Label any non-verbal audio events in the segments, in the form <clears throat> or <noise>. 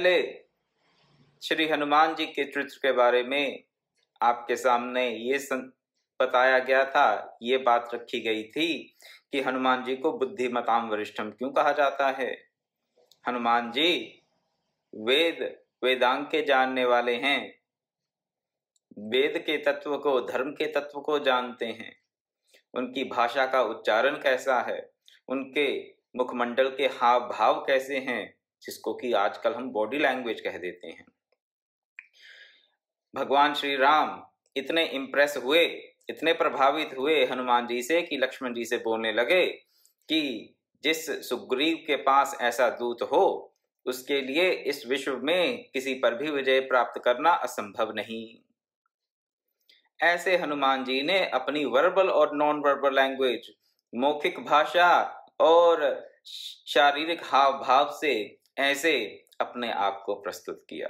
पहले श्री हनुमान जी के चरित्र के बारे में आपके सामने ये सं... बताया गया था ये बात रखी गई थी कि हनुमान जी को बुद्धिमताम वरिष्ठम क्यों कहा जाता है हनुमान जी वेद वेदांग के जानने वाले हैं वेद के तत्व को धर्म के तत्व को जानते हैं उनकी भाषा का उच्चारण कैसा है उनके मुखमंडल के हाव भाव कैसे हैं जिसको कि आजकल हम बॉडी लैंग्वेज कह देते हैं भगवान श्री राम इतने इम्प्रेस हुए इतने प्रभावित हुए हनुमान जी से कि लक्ष्मण जी से बोलने लगे कि जिस सुग्रीव के पास ऐसा दूत हो उसके लिए इस विश्व में किसी पर भी विजय प्राप्त करना असंभव नहीं ऐसे हनुमान जी ने अपनी वर्बल और नॉन वर्बल लैंग्वेज मौखिक भाषा और शारीरिक हाव भाव से ऐसे अपने आप को प्रस्तुत किया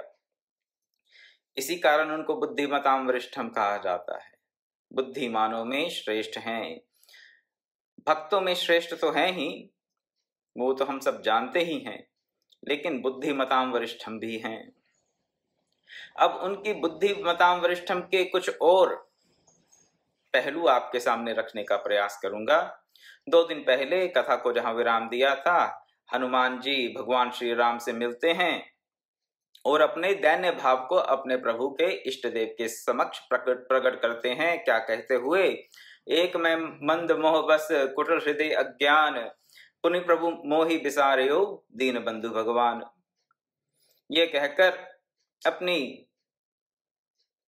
इसी कारण उनको बुद्धिमताम वरिष्ठम कहा जाता है बुद्धिमानों में श्रेष्ठ हैं भक्तों में श्रेष्ठ तो हैं ही वो तो हम सब जानते ही हैं लेकिन बुद्धिमताम वरिष्ठम भी हैं अब उनकी बुद्धिमताम वरिष्ठम के कुछ और पहलू आपके सामने रखने का प्रयास करूंगा दो दिन पहले कथा को जहां विराम दिया था हनुमान जी भगवान श्री राम से मिलते हैं और अपने दैन्य भाव को अपने प्रभु के इष्ट देव के समक्ष प्रकट प्रकट करते हैं क्या कहते हुए एक में मंद मोह बस कुटल हृदय अज्ञान पुनि प्रभु मोहि हो दीन बंधु भगवान ये कहकर अपनी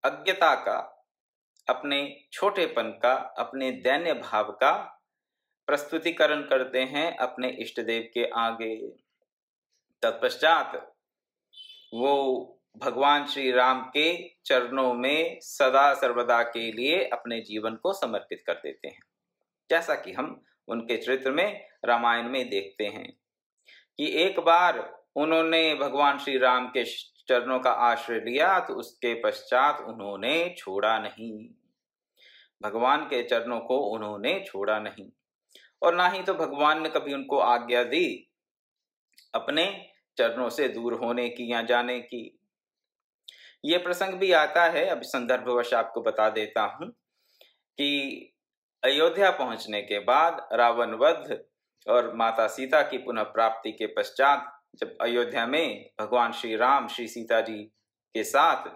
अज्ञता का अपने छोटेपन का अपने दैन्य भाव का प्रस्तुतिकरण करते हैं अपने इष्ट देव के आगे तत्पश्चात वो भगवान श्री राम के चरणों में सदा सर्वदा के लिए अपने जीवन को समर्पित कर देते हैं जैसा कि हम उनके चरित्र में रामायण में देखते हैं कि एक बार उन्होंने भगवान श्री राम के चरणों का आश्रय लिया तो उसके पश्चात उन्होंने छोड़ा नहीं भगवान के चरणों को उन्होंने छोड़ा नहीं और ना ही तो भगवान ने कभी उनको आज्ञा दी अपने चरणों से दूर होने की या जाने की ये प्रसंग भी आता है अब संदर्भवश आपको बता देता हूं कि अयोध्या पहुंचने के बाद रावण वध और माता सीता की पुनः प्राप्ति के पश्चात जब अयोध्या में भगवान श्री राम श्री सीता जी के साथ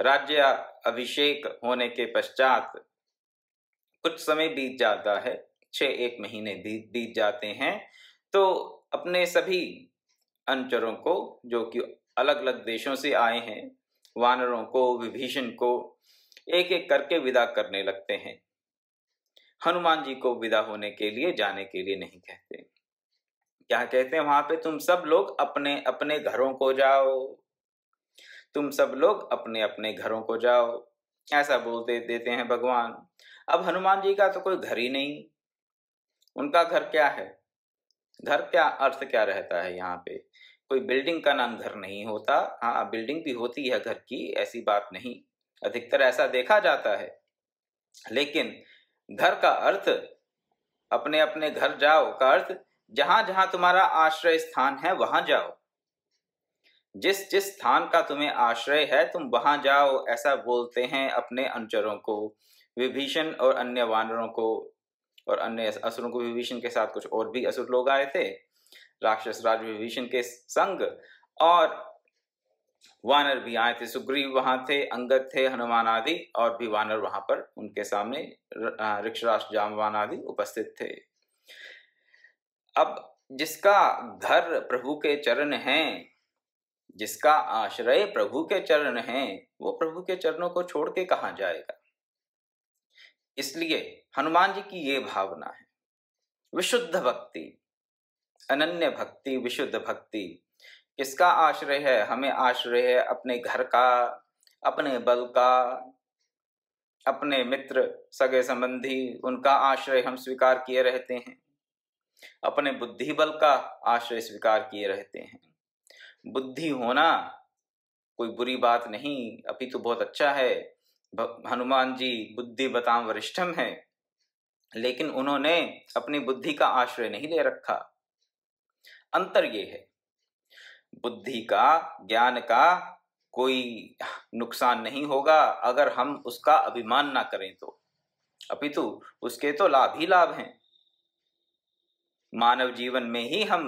राज्य अभिषेक होने के पश्चात कुछ समय बीत जाता है छः एक महीने बीत जाते हैं तो अपने सभी अनचरों को जो कि अलग अलग देशों से आए हैं वानरों को विभीषण को एक एक करके विदा करने लगते हैं हनुमान जी को विदा होने के लिए जाने के लिए नहीं कहते क्या कहते हैं वहां पे तुम सब लोग अपने अपने घरों को जाओ तुम सब लोग अपने अपने घरों को जाओ ऐसा बोलते देते हैं भगवान अब हनुमान जी का तो कोई घर ही नहीं उनका घर क्या है घर क्या अर्थ क्या रहता है यहाँ पे कोई बिल्डिंग का नाम घर नहीं होता हाँ बिल्डिंग भी होती है घर की ऐसी बात नहीं अधिकतर ऐसा देखा जाता है लेकिन घर का अर्थ अपने अपने घर जाओ का अर्थ जहां जहां तुम्हारा आश्रय स्थान है वहां जाओ जिस जिस स्थान का तुम्हें आश्रय है तुम वहां जाओ ऐसा बोलते हैं अपने अनुचरों को विभीषण और अन्य वानरों को और अन्य असुरों को विभीषण के साथ कुछ और भी असुर लोग आए थे राक्षस राज विभीषण के संग और वानर भी आए थे सुग्रीव वहां थे अंगद थे हनुमान आदि और भी वानर वहां पर उनके सामने ऋक्षराज जामवान आदि उपस्थित थे अब जिसका घर प्रभु के चरण है जिसका आश्रय प्रभु के चरण है वो प्रभु के चरणों को छोड़ के कहा जाएगा इसलिए हनुमान जी की ये भावना है विशुद्ध भक्ति अनन्य भक्ति विशुद्ध भक्ति किसका आश्रय है हमें आश्रय है अपने घर का अपने बल का अपने मित्र सगे संबंधी उनका आश्रय हम स्वीकार किए रहते हैं अपने बुद्धि बल का आश्रय स्वीकार किए रहते हैं बुद्धि होना कोई बुरी बात नहीं अभी तो बहुत अच्छा है हनुमान जी बुद्धि बताम वरिष्ठम है लेकिन उन्होंने अपनी बुद्धि का आश्रय नहीं ले रखा अंतर ये है बुद्धि का ज्ञान का कोई नुकसान नहीं होगा अगर हम उसका अभिमान ना करें तो अपितु उसके तो लाभ ही लाभ हैं मानव जीवन में ही हम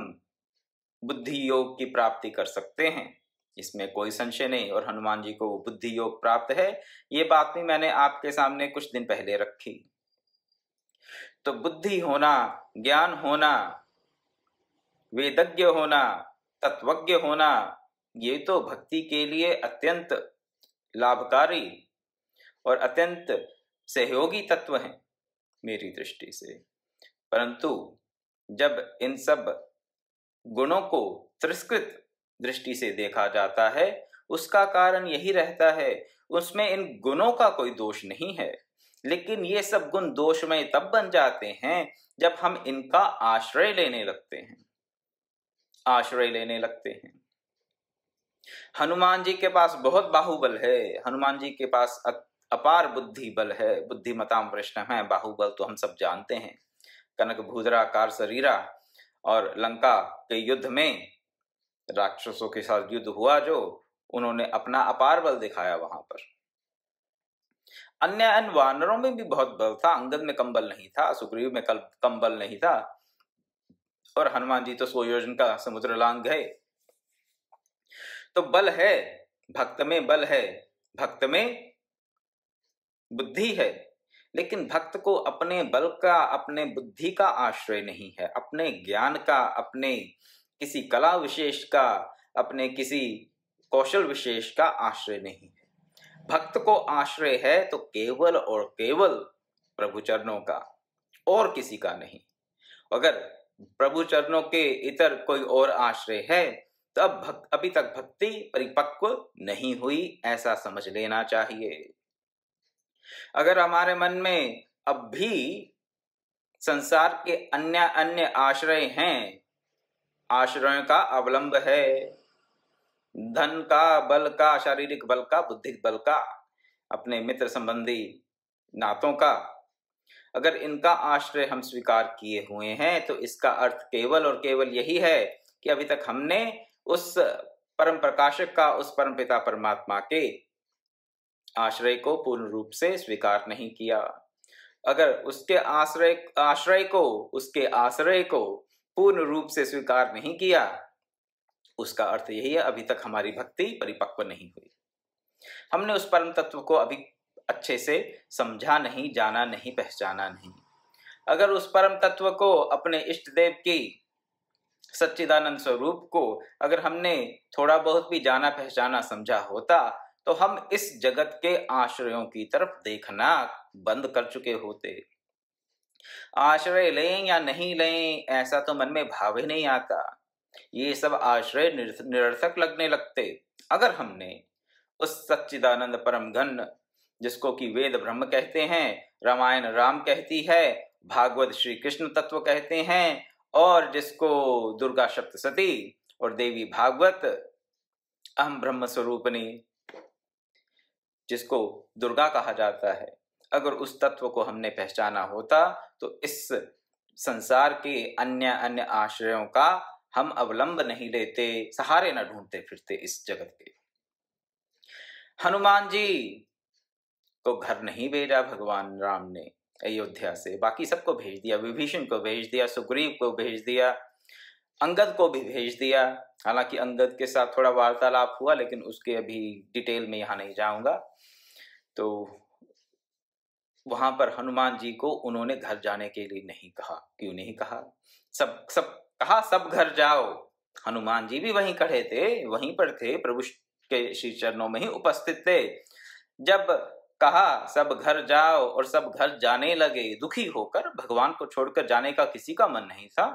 बुद्धि योग की प्राप्ति कर सकते हैं इसमें कोई संशय नहीं और हनुमान जी को बुद्धि योग प्राप्त है ये बात भी मैंने आपके सामने कुछ दिन पहले रखी तो बुद्धि होना ज्ञान होना वेदज्ञ होना तत्वज्ञ होना ये तो भक्ति के लिए अत्यंत लाभकारी और अत्यंत सहयोगी तत्व हैं मेरी दृष्टि से परंतु जब इन सब गुणों को तिरस्कृत दृष्टि से देखा जाता है उसका कारण यही रहता है उसमें इन गुणों का कोई दोष नहीं है लेकिन ये सब गुण दोषमय तब बन जाते हैं जब हम इनका आश्रय लेने लगते हैं आश्रय लेने लगते हैं हनुमान जी के पास बहुत बाहुबल है हनुमान जी के पास अपार बुद्धि बल है बुद्धिमताम वृष्ण है बाहुबल तो हम सब जानते हैं कनक कार शरीरा और लंका के युद्ध में राक्षसों के साथ युद्ध हुआ जो उन्होंने अपना अपार बल दिखाया वहां पर अन्य अन्य वानरों में भी बहुत बल था अंगद में बल नहीं था सुग्रीव में कल कंबल नहीं था और हनुमान जी तो सोयोजन का समुद्र लांग गए तो बल है भक्त में बल है भक्त में बुद्धि है लेकिन भक्त को अपने बल का अपने बुद्धि का आश्रय नहीं है अपने ज्ञान का अपने किसी कला विशेष का अपने किसी कौशल विशेष का आश्रय नहीं है भक्त को आश्रय है तो केवल और केवल प्रभु चरणों का और किसी का नहीं अगर प्रभु चरणों के इतर कोई और आश्रय है तो अब भक्त अभी तक भक्ति परिपक्व नहीं हुई ऐसा समझ लेना चाहिए अगर हमारे मन में अब भी संसार के अन्य अन्य आश्रय हैं आश्रय का अवलंब है धन का बल का शारीरिक बल का बुद्धिक बल का अपने मित्र संबंधी नातों का अगर इनका आश्रय हम स्वीकार किए हुए हैं तो इसका अर्थ केवल और केवल यही है कि अभी तक हमने उस परम प्रकाशक का उस परम पिता परमात्मा के आश्रय को पूर्ण रूप से स्वीकार नहीं किया अगर उसके आश्रय आश्रय को उसके आश्रय को पूर्ण रूप से स्वीकार नहीं किया उसका अर्थ यही है अभी तक हमारी भक्ति परिपक्व नहीं हुई हमने उस परम तत्व को अभी अच्छे से समझा नहीं जाना नहीं पहचाना नहीं अगर उस परम तत्व को अपने इष्ट देव की सच्चिदानंद स्वरूप को अगर हमने थोड़ा बहुत भी जाना पहचाना समझा होता तो हम इस जगत के आश्रयों की तरफ देखना बंद कर चुके होते आश्रय लें या नहीं लें ऐसा तो मन में भाव ही नहीं आता ये सब आश्रय निरर्थक लगने लगते अगर हमने उस सच्चिदानंद परम घन जिसको कि वेद ब्रह्म कहते हैं रामायण राम कहती है भागवत श्री कृष्ण तत्व कहते हैं और जिसको दुर्गा सप्तशती और देवी भागवत अहम ब्रह्म स्वरूपनी जिसको दुर्गा कहा जाता है अगर उस तत्व को हमने पहचाना होता तो इस संसार के अन्य अन्य आश्रयों का हम अवलंब नहीं लेते सहारे न ढूंढते फिरते इस जगत के हनुमान जी को घर नहीं भेजा भगवान राम ने अयोध्या से बाकी सबको भेज दिया विभीषण को भेज दिया सुग्रीव को भेज दिया अंगद को भी भेज दिया हालांकि अंगद के साथ थोड़ा वार्तालाप हुआ लेकिन उसके अभी डिटेल में यहाँ नहीं जाऊंगा तो वहां पर हनुमान जी को उन्होंने घर जाने के लिए नहीं कहा क्यों नहीं कहा सब सब कहा सब घर जाओ हनुमान जी भी वहीं खड़े थे वहीं पर थे प्रभु के श्री चरणों में ही उपस्थित थे जब कहा सब घर जाओ और सब घर जाने लगे दुखी होकर भगवान को छोड़कर जाने का किसी का मन नहीं था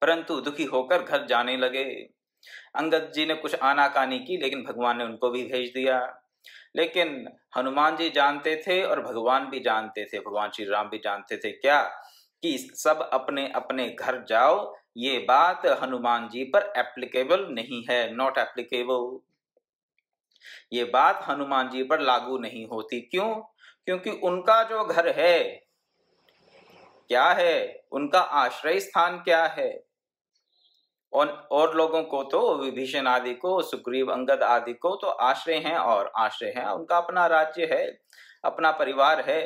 परंतु दुखी होकर घर जाने लगे अंगद जी ने कुछ आनाकानी की लेकिन भगवान ने उनको भी भेज दिया लेकिन हनुमान जी जानते थे और भगवान भी जानते थे भगवान श्री राम भी जानते थे क्या कि सब अपने अपने घर जाओ ये बात हनुमान जी पर एप्लीकेबल नहीं है नॉट एप्लीकेबल ये बात हनुमान जी पर लागू नहीं होती क्यों क्योंकि उनका जो घर है क्या है उनका आश्रय स्थान क्या है और और लोगों को तो विभीषण आदि को सुग्रीव अंगद आदि को तो आश्रय हैं और आश्रय हैं उनका अपना राज्य है अपना परिवार है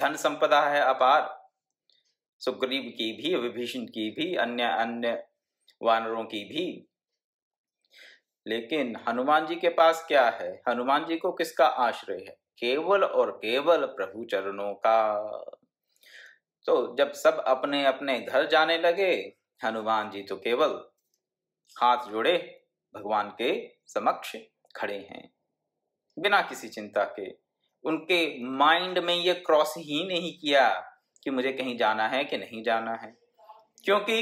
धन संपदा है अपार सुग्रीव की भी विभीषण की भी अन्य अन्य वानरों की भी लेकिन हनुमान जी के पास क्या है हनुमान जी को किसका आश्रय है केवल और केवल प्रभु चरणों का तो जब सब अपने अपने घर जाने लगे हनुमान जी तो केवल हाथ जोड़े भगवान के समक्ष खड़े हैं बिना किसी चिंता के उनके माइंड में ये क्रॉस ही नहीं किया कि मुझे कहीं जाना है कि नहीं जाना है क्योंकि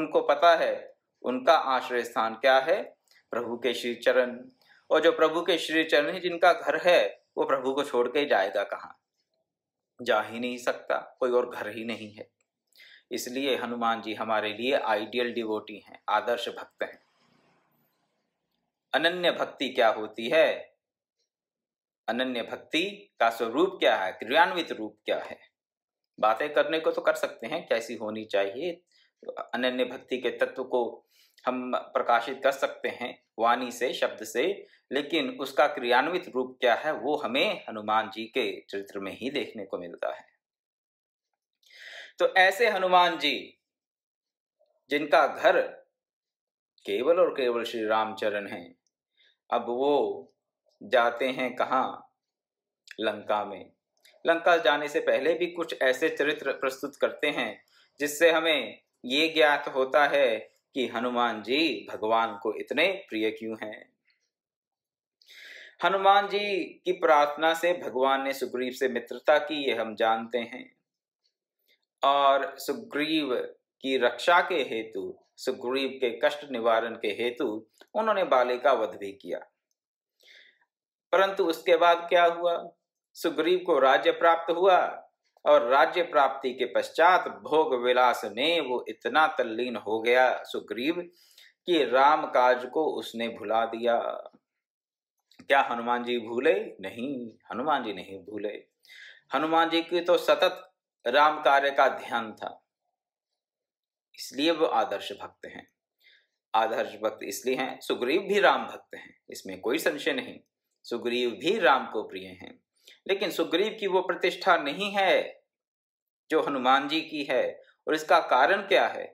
उनको पता है उनका आश्रय स्थान क्या है प्रभु के श्री चरण और जो प्रभु के श्री चरण है जिनका घर है वो प्रभु को छोड़ के जाएगा कहाँ जा ही नहीं सकता कोई और घर ही नहीं है इसलिए हनुमान जी हमारे लिए आइडियल डिवोटी हैं आदर्श भक्त हैं अनन्य भक्ति क्या होती है अनन्य भक्ति का स्वरूप क्या है क्रियान्वित रूप क्या है बातें करने को तो कर सकते हैं कैसी होनी चाहिए तो अनन्य भक्ति के तत्व को हम प्रकाशित कर सकते हैं वाणी से शब्द से लेकिन उसका क्रियान्वित रूप क्या है वो हमें हनुमान जी के चरित्र में ही देखने को मिलता है तो ऐसे हनुमान जी जिनका घर केवल और केवल श्री रामचरण है अब वो जाते हैं कहाँ लंका में लंका जाने से पहले भी कुछ ऐसे चरित्र प्रस्तुत करते हैं जिससे हमें ये ज्ञात होता है कि हनुमान जी भगवान को इतने प्रिय क्यों हैं हनुमान जी की प्रार्थना से भगवान ने सुग्रीव से मित्रता की ये हम जानते हैं और सुग्रीव की रक्षा के हेतु सुग्रीव के कष्ट निवारण के हेतु उन्होंने बाले का वध भी किया परंतु उसके बाद क्या हुआ सुग्रीव को राज्य प्राप्त हुआ और राज्य प्राप्ति के पश्चात भोग विलास में वो इतना तल्लीन हो गया सुग्रीव कि राम काज को उसने भुला दिया क्या हनुमान जी भूले नहीं हनुमान जी नहीं भूले हनुमान जी की तो सतत राम कार्य का ध्यान था इसलिए वो आदर्श भक्त हैं आदर्श भक्त इसलिए हैं सुग्रीव भी राम भक्त हैं इसमें कोई संशय नहीं सुग्रीव भी राम को प्रिय हैं लेकिन सुग्रीव की वो प्रतिष्ठा नहीं है जो हनुमान जी की है और इसका कारण क्या है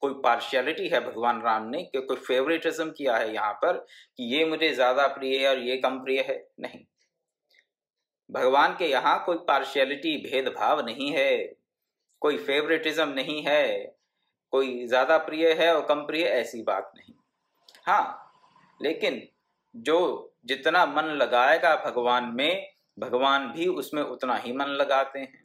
कोई पार्शियलिटी है भगवान राम ने कोई फेवरेटिज्म किया है यहाँ पर कि ये मुझे ज्यादा प्रिय है और ये कम प्रिय है नहीं भगवान के यहाँ कोई पार्शियलिटी भेदभाव नहीं है कोई फेवरेटिज्म नहीं है कोई ज़्यादा प्रिय है और कम प्रिय ऐसी बात नहीं हाँ लेकिन जो जितना मन लगाएगा भगवान में भगवान भी उसमें उतना ही मन लगाते हैं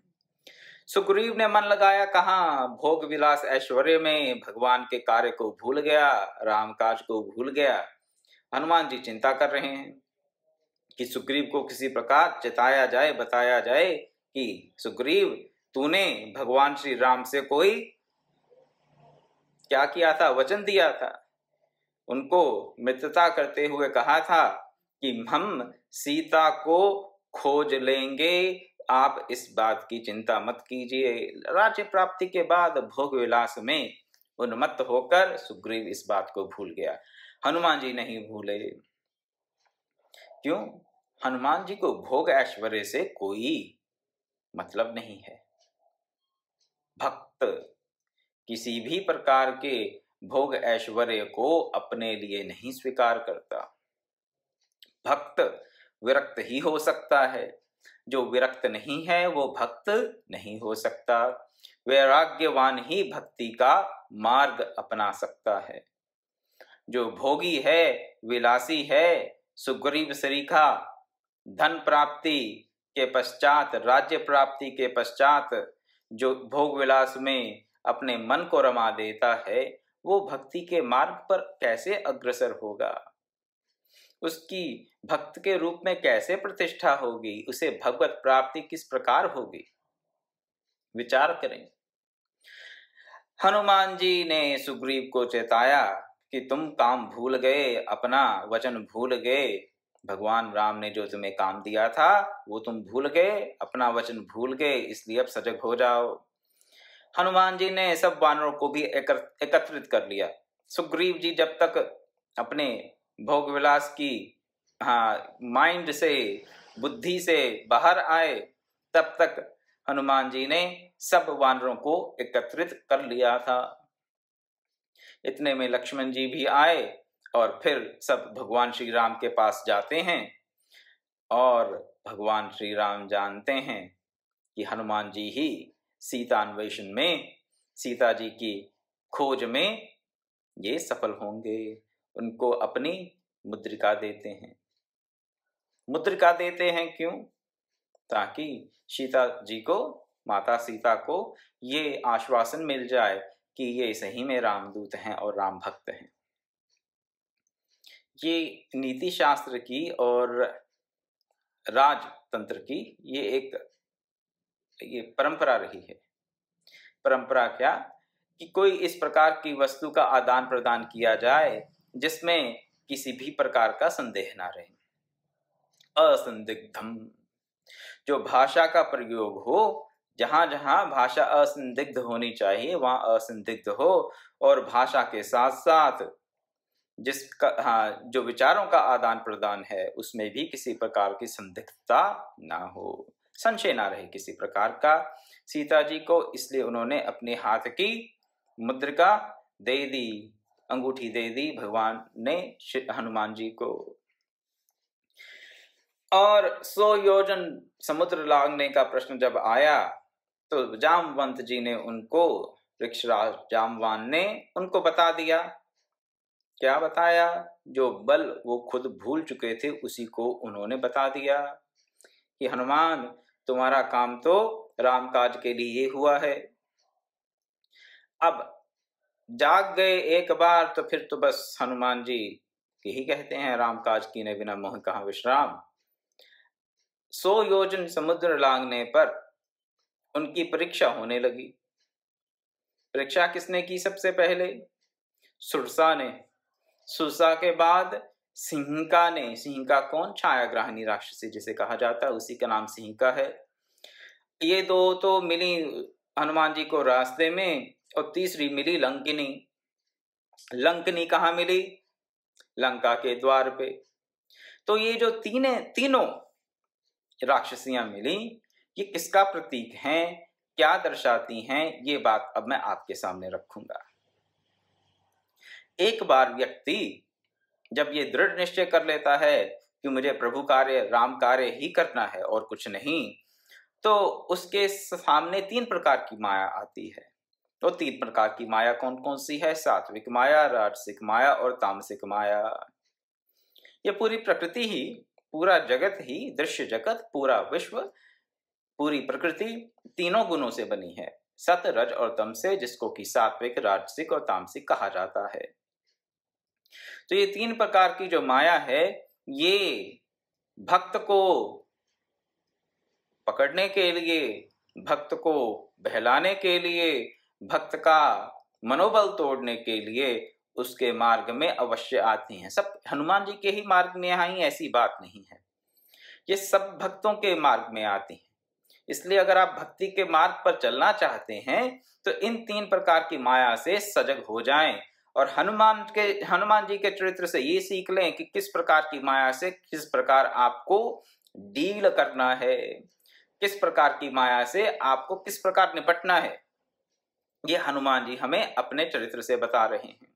सुग्रीव ने मन लगाया कहा भोग विलास ऐश्वर्य में भगवान के कार्य को भूल गया राम काज को भूल गया हनुमान जी चिंता कर रहे हैं कि सुग्रीव को किसी प्रकार चेताया जाए बताया जाए कि सुग्रीव तूने भगवान श्री राम से कोई क्या किया था वचन दिया था उनको मित्रता करते हुए कहा था कि हम सीता को खोज लेंगे आप इस बात की चिंता मत कीजिए राज्य प्राप्ति के बाद भोग विलास में उन्मत्त होकर सुग्रीव इस बात को भूल गया हनुमान जी नहीं भूले क्यों हनुमान जी को भोग ऐश्वर्य से कोई मतलब नहीं है भक्त किसी भी प्रकार के भोग ऐश्वर्य को अपने लिए नहीं स्वीकार करता भक्त विरक्त ही हो सकता है जो विरक्त नहीं है वो भक्त नहीं हो सकता वैराग्यवान ही भक्ति का मार्ग अपना सकता है जो भोगी है विलासी है सुग्रीव सरीखा धन प्राप्ति के पश्चात राज्य प्राप्ति के पश्चात जो भोग विलास में अपने मन को रमा देता है वो भक्ति के मार्ग पर कैसे अग्रसर होगा उसकी भक्त के रूप में कैसे प्रतिष्ठा होगी उसे भगवत प्राप्ति किस प्रकार होगी विचार करें हनुमान जी ने सुग्रीव को चेताया कि तुम काम भूल गए अपना वचन भूल गए भगवान राम ने जो तुम्हें काम दिया था वो तुम भूल गए अपना वचन भूल गए इसलिए अब सजग हो जाओ हनुमान जी ने सब वानरों को भी एकत्रित कर लिया सुग्रीव जी जब तक अपने भोग विलास की हाँ माइंड से बुद्धि से बाहर आए तब तक हनुमान जी ने सब वानरों को एकत्रित कर लिया था इतने में लक्ष्मण जी भी आए और फिर सब भगवान श्री राम के पास जाते हैं और भगवान श्री राम जानते हैं कि हनुमान जी ही सीता अन्वेषण में सीता जी की खोज में ये सफल होंगे उनको अपनी मुद्रिका देते हैं मुद्रिका देते हैं क्यों ताकि सीता जी को माता सीता को ये आश्वासन मिल जाए कि ये सही में रामदूत हैं और राम भक्त हैं ये नीति शास्त्र की और राजतंत्र की ये एक ये परंपरा रही है परंपरा क्या कि कोई इस प्रकार की वस्तु का आदान प्रदान किया जाए जिसमें किसी भी प्रकार का संदेह ना रहे असंदिग्धम जो भाषा का प्रयोग हो जहाँ जहाँ भाषा असंदिग्ध होनी चाहिए वहाँ असंदिग्ध हो और भाषा के साथ साथ जिसका हाँ जो विचारों का आदान प्रदान है उसमें भी किसी प्रकार की संदिग्धता ना हो संशय ना रहे किसी प्रकार का सीता जी को इसलिए उन्होंने अपने हाथ की मुद्रिका दे दी अंगूठी दे दी भगवान ने हनुमान जी को और सो योजन समुद्र लागने का प्रश्न जब आया तो जामवंत जी ने उनको वृक्षराज जामवान ने उनको बता दिया क्या बताया जो बल वो खुद भूल चुके थे उसी को उन्होंने बता दिया कि हनुमान तुम्हारा काम तो काज के लिए हुआ है अब जाग गए एक बार तो फिर तो बस हनुमान जी यही कहते हैं राम काज की ने बिना मोह कहा विश्राम सो योजन समुद्र लांगने पर उनकी परीक्षा होने लगी परीक्षा किसने की सबसे पहले सुरसा ने सुरसा के बाद सिंहिका ने सिंहिका कौन छायाग्राहणी राक्षसी जिसे कहा जाता है उसी का नाम सिंहिका है ये दो तो मिली हनुमान जी को रास्ते में और तीसरी मिली लंकिनी लंकनी कहा मिली लंका के द्वार पे तो ये जो तीने तीनों राक्षसियां मिली ये किसका प्रतीक है क्या दर्शाती हैं ये बात अब मैं आपके सामने रखूंगा एक बार व्यक्ति जब ये दृढ़ निश्चय कर लेता है कि मुझे प्रभु कार्य राम कार्य ही करना है और कुछ नहीं तो उसके सामने तीन प्रकार की माया आती है तो तीन प्रकार की माया कौन कौन सी है सात्विक माया राजसिक माया और तामसिक माया ये पूरी प्रकृति ही पूरा जगत ही दृश्य जगत पूरा विश्व पूरी प्रकृति तीनों गुणों से बनी है सत रज और तम से जिसको कि सात्विक राजसिक और तामसिक कहा जाता है तो ये तीन प्रकार की जो माया है ये भक्त को पकड़ने के लिए भक्त को बहलाने के लिए भक्त का मनोबल तोड़ने के लिए उसके मार्ग में अवश्य आती हैं सब हनुमान जी के ही मार्ग में आई ऐसी बात नहीं है ये सब भक्तों के मार्ग में आती हैं इसलिए अगर आप भक्ति के मार्ग पर चलना चाहते हैं तो इन तीन प्रकार की माया से सजग हो जाएं और हनुमान के हनुमान जी के चरित्र से ये सीख लें कि किस प्रकार की माया से किस प्रकार आपको डील करना है किस प्रकार की माया से आपको किस प्रकार निपटना है ये हनुमान जी हमें अपने चरित्र से बता रहे हैं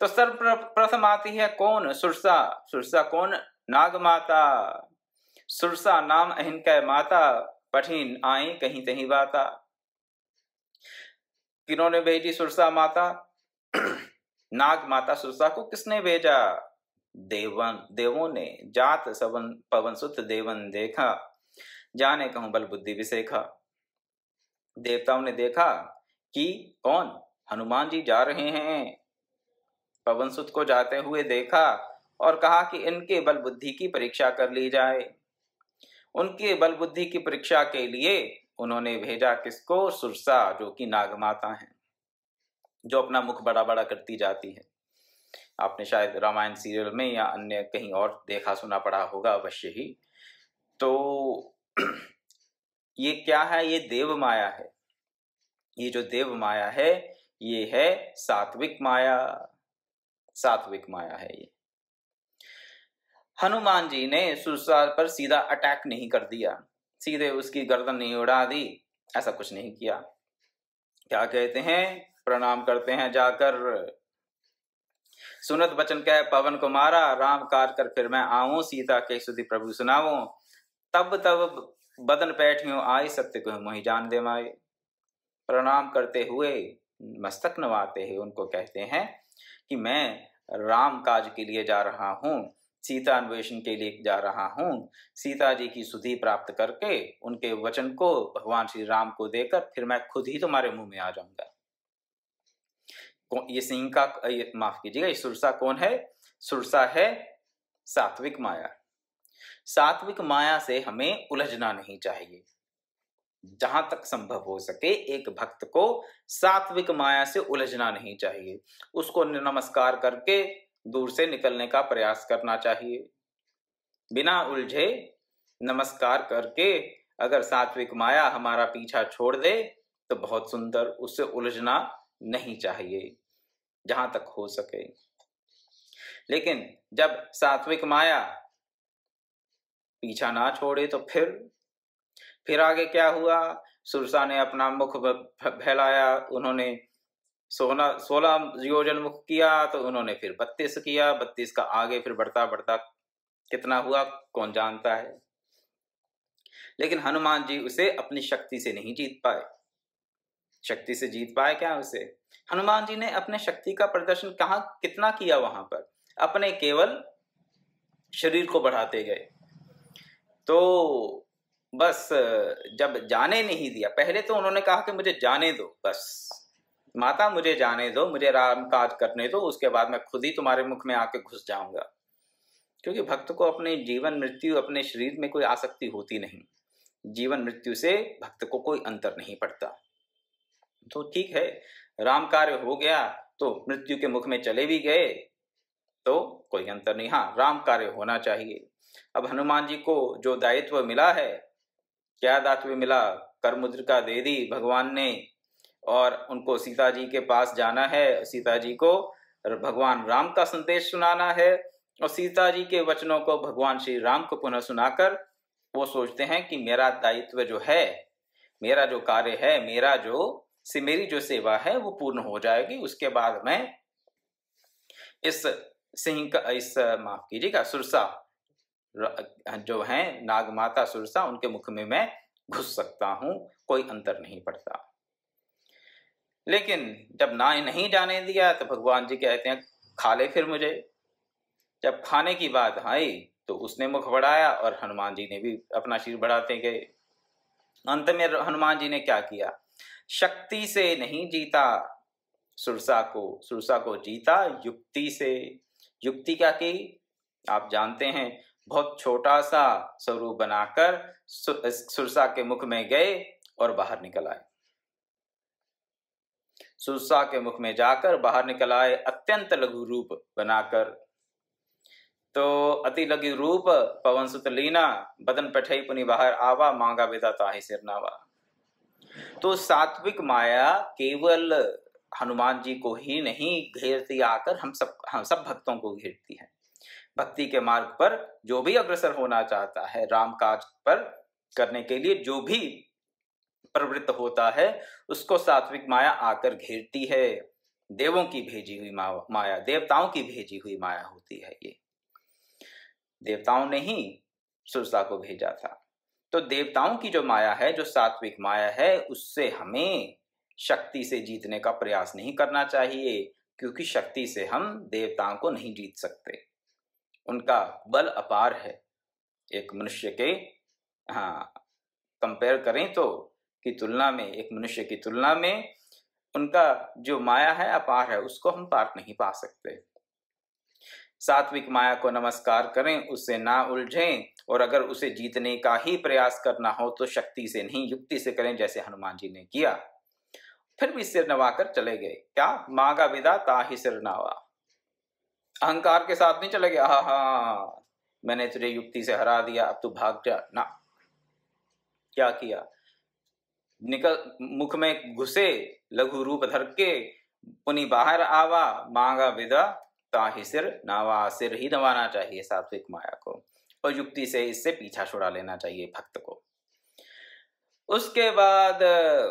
तो सर्वप्रथम आती है कौन सुरसा सुरसा कौन नागमाता सुरसा नाम अहिन कै माता पठीन आई कहीं तहीं बाता किन्होंने भेजी सुरसा माता <clears throat> नाग माता सुरसा को किसने भेजा देवन देवों ने जात सवन पवन सुत देवन देखा जाने कहूं बल बुद्धि विशेखा देवताओं ने देखा कि कौन हनुमान जी जा रहे हैं पवन सुत को जाते हुए देखा और कहा कि इनके बल बुद्धि की परीक्षा कर ली जाए उनकी बल बुद्धि की परीक्षा के लिए उन्होंने भेजा किसको सुरसा जो कि नागमाता है जो अपना मुख बड़ा बड़ा करती जाती है आपने शायद रामायण सीरियल में या अन्य कहीं और देखा सुना पड़ा होगा अवश्य ही तो <clears throat> ये क्या है ये देव माया है ये जो देव माया है ये है सात्विक माया सात्विक माया है ये हनुमान जी ने सुरसार पर सीधा अटैक नहीं कर दिया सीधे उसकी गर्दन नहीं उड़ा दी ऐसा कुछ नहीं किया क्या कहते हैं प्रणाम करते हैं जाकर सुनत बचन कह पवन को मारा राम कार कर फिर मैं आऊं सीता के सुधि प्रभु सुनाओ तब तब बदन पैठियों आई सत्य को मोहि जान दे माए प्रणाम करते हुए मस्तक नवाते हैं उनको कहते हैं कि मैं राम काज के लिए जा रहा हूं सीता अन्वेषण के लिए जा रहा हूँ सीता जी की सुधि प्राप्त करके उनके वचन को भगवान श्री राम को देकर फिर मैं खुद ही तुम्हारे मुंह में आ जाऊंगा ये सिंह का ये माफ कीजिएगा ये सुरसा कौन है सुरसा है सात्विक माया सात्विक माया से हमें उलझना नहीं चाहिए जहां तक संभव हो सके एक भक्त को सात्विक माया से उलझना नहीं चाहिए उसको नमस्कार करके दूर से निकलने का प्रयास करना चाहिए बिना उलझे नमस्कार करके अगर सात्विक माया हमारा पीछा छोड़ दे तो बहुत सुंदर उससे उलझना नहीं चाहिए जहां तक हो सके लेकिन जब सात्विक माया पीछा ना छोड़े तो फिर फिर आगे क्या हुआ सुरसा ने अपना मुख फैलाया उन्होंने सोलह सोलह योजन मुख किया तो उन्होंने फिर बत्तीस किया बत्तीस का आगे फिर बढ़ता बढ़ता कितना हुआ कौन जानता है लेकिन हनुमान जी उसे अपनी शक्ति से नहीं जीत पाए शक्ति से जीत पाए क्या उसे हनुमान जी ने अपने शक्ति का प्रदर्शन कहा कितना किया वहां पर अपने केवल शरीर को बढ़ाते गए तो बस जब जाने नहीं दिया पहले तो उन्होंने कहा कि मुझे जाने दो बस माता मुझे जाने दो मुझे राम काज करने दो उसके बाद मैं खुद ही तुम्हारे मुख में आके घुस जाऊंगा क्योंकि भक्त को अपने जीवन मृत्यु अपने शरीर में कोई आसक्ति होती नहीं जीवन मृत्यु से भक्त को कोई अंतर नहीं पड़ता तो ठीक है राम कार्य हो गया तो मृत्यु के मुख में चले भी गए तो कोई अंतर नहीं हाँ राम कार्य होना चाहिए अब हनुमान जी को जो दायित्व मिला है क्या दायित्व मिला कर मुद्रिका दे दी भगवान ने और उनको सीता जी के पास जाना है सीता जी को भगवान राम का संदेश सुनाना है और सीता जी के वचनों को भगवान श्री राम को पुनः सुनाकर वो सोचते हैं कि मेरा दायित्व जो है मेरा जो कार्य है मेरा जो से मेरी जो सेवा है वो पूर्ण हो जाएगी उसके बाद मैं इस सिंह का इस माफ कीजिएगा सुरसा जो है नागमाता सुरसा उनके मुख में मैं घुस सकता हूँ कोई अंतर नहीं पड़ता लेकिन जब ना नहीं जाने दिया तो भगवान जी कहते हैं खा ले फिर मुझे जब खाने की बात आई तो उसने मुख बढ़ाया और हनुमान जी ने भी अपना शीर बढ़ाते गए अंत में हनुमान जी ने क्या किया शक्ति से नहीं जीता सुरसा को सुरसा को जीता युक्ति से युक्ति क्या की आप जानते हैं बहुत छोटा सा स्वरूप बनाकर सुरसा के मुख में गए और बाहर निकल आए सुरसा के मुख में जाकर बाहर निकल आए अत्यंत लघु रूप बनाकर तो अति लघु रूप पवन सुत लीना बदन पठई पुनि बाहर आवा मांगा विदाता सिर नावा तो सात्विक माया केवल हनुमान जी को ही नहीं घेरती आकर हम सब हम सब भक्तों को घेरती है भक्ति के मार्ग पर जो भी अग्रसर होना चाहता है राम काज पर करने के लिए जो भी प्रवृत्त होता है उसको सात्विक माया आकर घेरती है देवों की भेजी हुई माया देवताओं की भेजी हुई माया होती है ये देवताओं ने ही सुरसा को भेजा था तो देवताओं की जो माया है जो सात्विक माया है उससे हमें शक्ति से जीतने का प्रयास नहीं करना चाहिए क्योंकि शक्ति से हम देवताओं को नहीं जीत सकते उनका बल अपार है एक मनुष्य के हाँ कंपेयर करें तो की तुलना में एक मनुष्य की तुलना में उनका जो माया है अपार है उसको हम पार नहीं पा सकते सात्विक माया को नमस्कार करें उससे ना उलझें और अगर उसे जीतने का ही प्रयास करना हो तो शक्ति से नहीं युक्ति से करें जैसे हनुमान जी ने किया फिर भी सिर नवाकर चले गए क्या माँ का विदा ही सिर नवा अहंकार के साथ नहीं चले गए हा हा मैंने तुझे युक्ति से हरा दिया अब तू भाग जा ना क्या किया निकल मुख में घुसे लघु रूप धर के पुनि बाहर आवा मांगा विदा ताहि सिर नावा सिर ही दबाना चाहिए सात्विक माया को और युक्ति से इससे पीछा छुड़ा लेना चाहिए भक्त को उसके बाद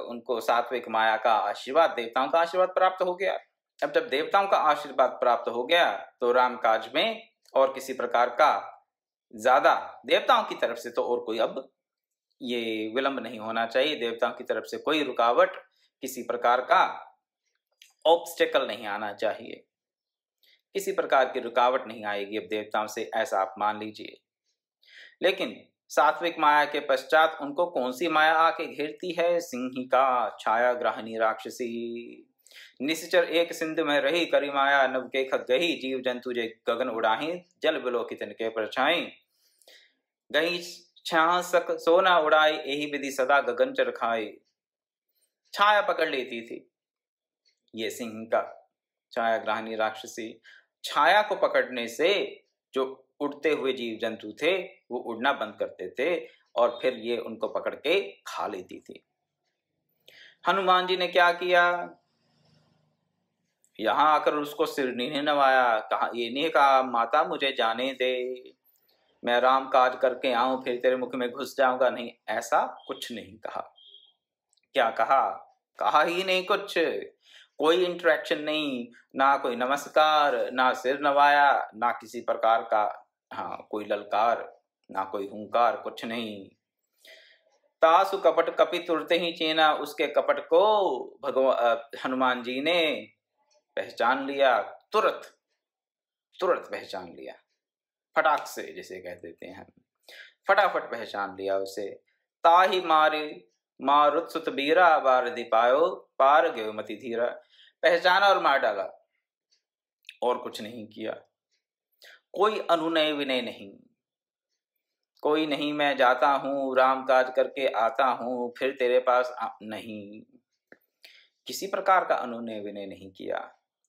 उनको सात्विक माया का आशीर्वाद देवताओं का आशीर्वाद प्राप्त हो गया अब जब देवताओं का आशीर्वाद प्राप्त हो गया तो राम काज में और किसी प्रकार का ज्यादा देवताओं की तरफ से तो और कोई अब ये विलंब नहीं होना चाहिए देवताओं की तरफ से कोई रुकावट किसी प्रकार का ऑब्स्टेकल नहीं आना चाहिए किसी प्रकार की रुकावट नहीं आएगी अब देवताओं से ऐसा आप मान लीजिए लेकिन सात्विक माया के पश्चात उनको कौन सी माया आके घेरती है सिंह का छाया ग्रहणी राक्षसी निश्चर एक सिंधु में रही करी माया नव के खत गही जीव जंतु जे गगन उड़ाही जल बिलो कितन के परछाई गई छहासक सोना उड़ाई यही विधि सदा गगन चरखाई छाया पकड़ लेती थी ये सिंह का छाया ग्रहणी राक्षसी छाया को पकड़ने से जो उड़ते हुए जीव जंतु थे वो उड़ना बंद करते थे और फिर ये उनको पकड़ के खा लेती थी हनुमान जी ने क्या किया यहां आकर उसको सिर नहीं नवाया कहा ये नहीं कहा माता मुझे जाने दे मैं आराम काज करके आऊं फिर तेरे मुख में घुस जाऊंगा नहीं ऐसा कुछ नहीं कहा क्या कहा कहा ही नहीं कुछ कोई इंटरेक्शन नहीं ना कोई नमस्कार ना सिर नवाया ना किसी प्रकार का हाँ कोई ललकार ना कोई हुंकार कुछ नहीं तासु कपट कपि तुरते ही चीना उसके कपट को भगवान हनुमान जी ने पहचान लिया तुरंत तुरंत पहचान लिया फटाक से जिसे कह देते हैं फटाफट पहचान लिया उसे ताही मारी मारुत सुत बीरा बार दिपायो पार गयो मति धीरा पहचाना और मार डाला और कुछ नहीं किया कोई अनुनय विनय नहीं कोई नहीं मैं जाता हूँ राम काज करके आता हूँ फिर तेरे पास आ, नहीं किसी प्रकार का अनुनय विनय नहीं किया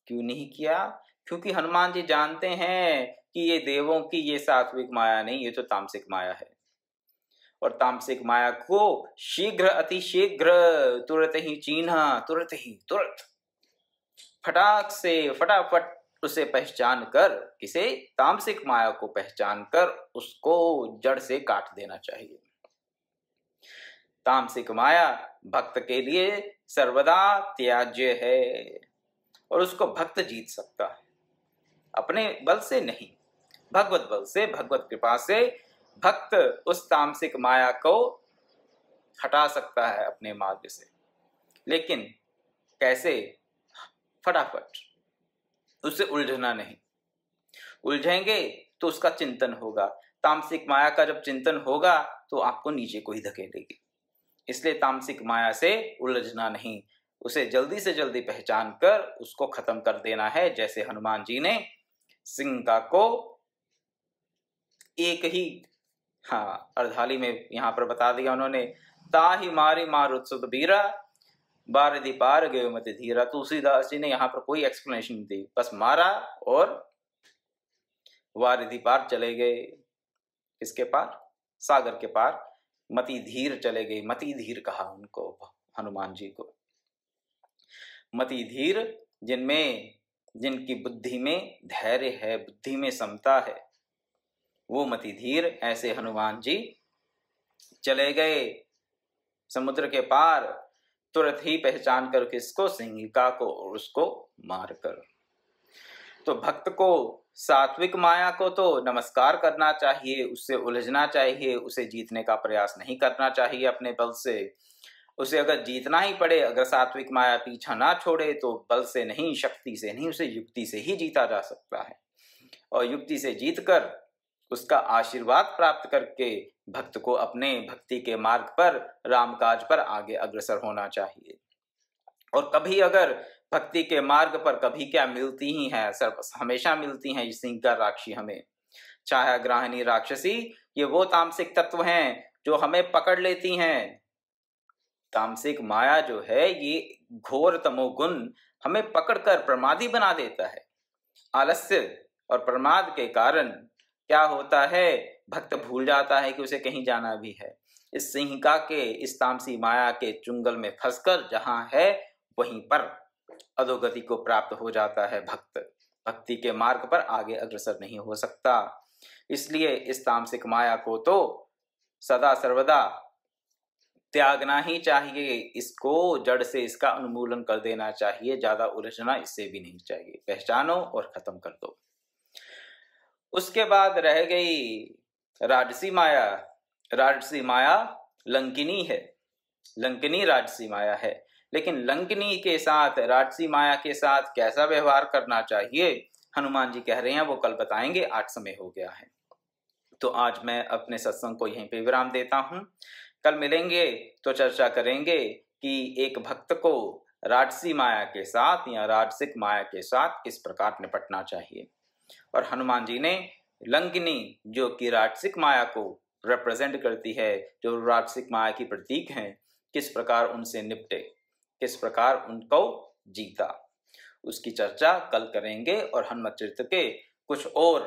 क्यों नहीं किया क्योंकि हनुमान जी जानते हैं कि ये देवों की ये सात्विक माया नहीं ये तो तामसिक माया है और तामसिक माया को शीघ्र अति शीघ्र तुरंत ही चीना तुरंत ही तुरंत फटाक से फटाफट उसे पहचान कर किसे तामसिक माया को पहचान कर उसको जड़ से काट देना चाहिए तामसिक माया भक्त के लिए सर्वदा त्याज्य है और उसको भक्त जीत सकता है अपने बल से नहीं भगवत बल से भगवत कृपा से भक्त उस तामसिक माया को हटा सकता है अपने मार्ग से लेकिन कैसे फटाफट उसे उलझना नहीं उलझेंगे तो उसका चिंतन होगा तामसिक माया का जब चिंतन होगा तो आपको नीचे को ही धकेलेगी इसलिए तामसिक माया से उलझना नहीं उसे जल्दी से जल्दी पहचान कर उसको खत्म कर देना है जैसे हनुमान जी ने सिंगा को एक ही हाँ अर्धाली में यहाँ पर बता दिया उन्होंने ताही मारी मारुत बीरा बार दी पार गयो मत धीरा तुलसीदास जी ने यहाँ पर कोई एक्सप्लेनेशन दी बस मारा और वारिधि पार चले गए किसके पार सागर के पार मति धीर चले गए मति धीर कहा उनको हनुमान जी को मति धीर जिनमें जिनकी बुद्धि में धैर्य है बुद्धि में समता है वो मति धीर ऐसे हनुमान जी चले गए समुद्र के पार तुरंत ही पहचान कर किसको सिंगिका को और उसको मार कर तो भक्त को सात्विक माया को तो नमस्कार करना चाहिए उससे उलझना चाहिए उसे जीतने का प्रयास नहीं करना चाहिए अपने बल से उसे अगर जीतना ही पड़े अगर सात्विक माया पीछा ना छोड़े तो बल से नहीं शक्ति से नहीं उसे युक्ति से ही जीता जा सकता है और युक्ति से जीत कर उसका आशीर्वाद प्राप्त करके भक्त को अपने भक्ति के मार्ग पर रामकाज पर आगे अग्रसर होना चाहिए और कभी अगर भक्ति के मार्ग पर कभी क्या मिलती ही है सर्व हमेशा मिलती सिंह का राक्षी हमें चाहे ग्राहणी राक्षसी ये वो तामसिक तत्व हैं जो हमें पकड़ लेती हैं तामसिक माया जो है ये घोर तमोगुण हमें पकड़कर प्रमादी बना देता है आलस्य और प्रमाद के कारण क्या होता है भक्त भूल जाता है कि उसे कहीं जाना भी है इस सिंहिका के इस तामसी माया के चुंगल में फंसकर जहां है वहीं पर अधोगति को प्राप्त हो जाता है भक्त भक्ति के मार्ग पर आगे अग्रसर नहीं हो सकता इसलिए इस तामसिक माया को तो सदा सर्वदा त्यागना ही चाहिए इसको जड़ से इसका उन्मूलन कर देना चाहिए ज्यादा उलझना इससे भी नहीं चाहिए पहचानो और खत्म कर दो उसके बाद रह गई राजसी माया राजसी माया लंकिनी है लंकिनी राजसी माया है लेकिन लंकिनी के साथ राजसी माया के साथ कैसा व्यवहार करना चाहिए हनुमान जी कह रहे हैं वो कल बताएंगे आठ समय हो गया है तो आज मैं अपने सत्संग को यहीं पे विराम देता हूं कल मिलेंगे तो चर्चा करेंगे कि एक भक्त को राजसी माया के साथ या राजसिक माया के साथ किस प्रकार निपटना चाहिए और हनुमान जी ने लंकिनी जो कि राजसिक माया को रिप्रेजेंट करती है जो राजसिक माया की प्रतीक है किस प्रकार उनसे निपटे किस प्रकार उनको जीता उसकी चर्चा कल करेंगे और हनुमत चरित्र के कुछ और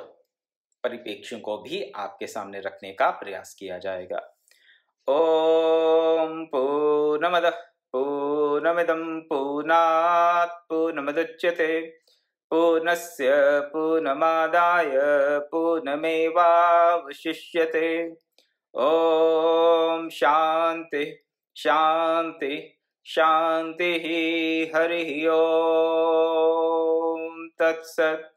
परिप्रेक्ष्यों को भी आपके सामने रखने का प्रयास किया जाएगा ओम पूर्णमद पूर्णमिदम पूर्णात् पूर्णमदच्यते पूर्णस्य पूर्णमादाय पूर्णमेवावशिष्यते ॐ शान्ति शान्ति शान्तिः हरिः ॐ तत्सत्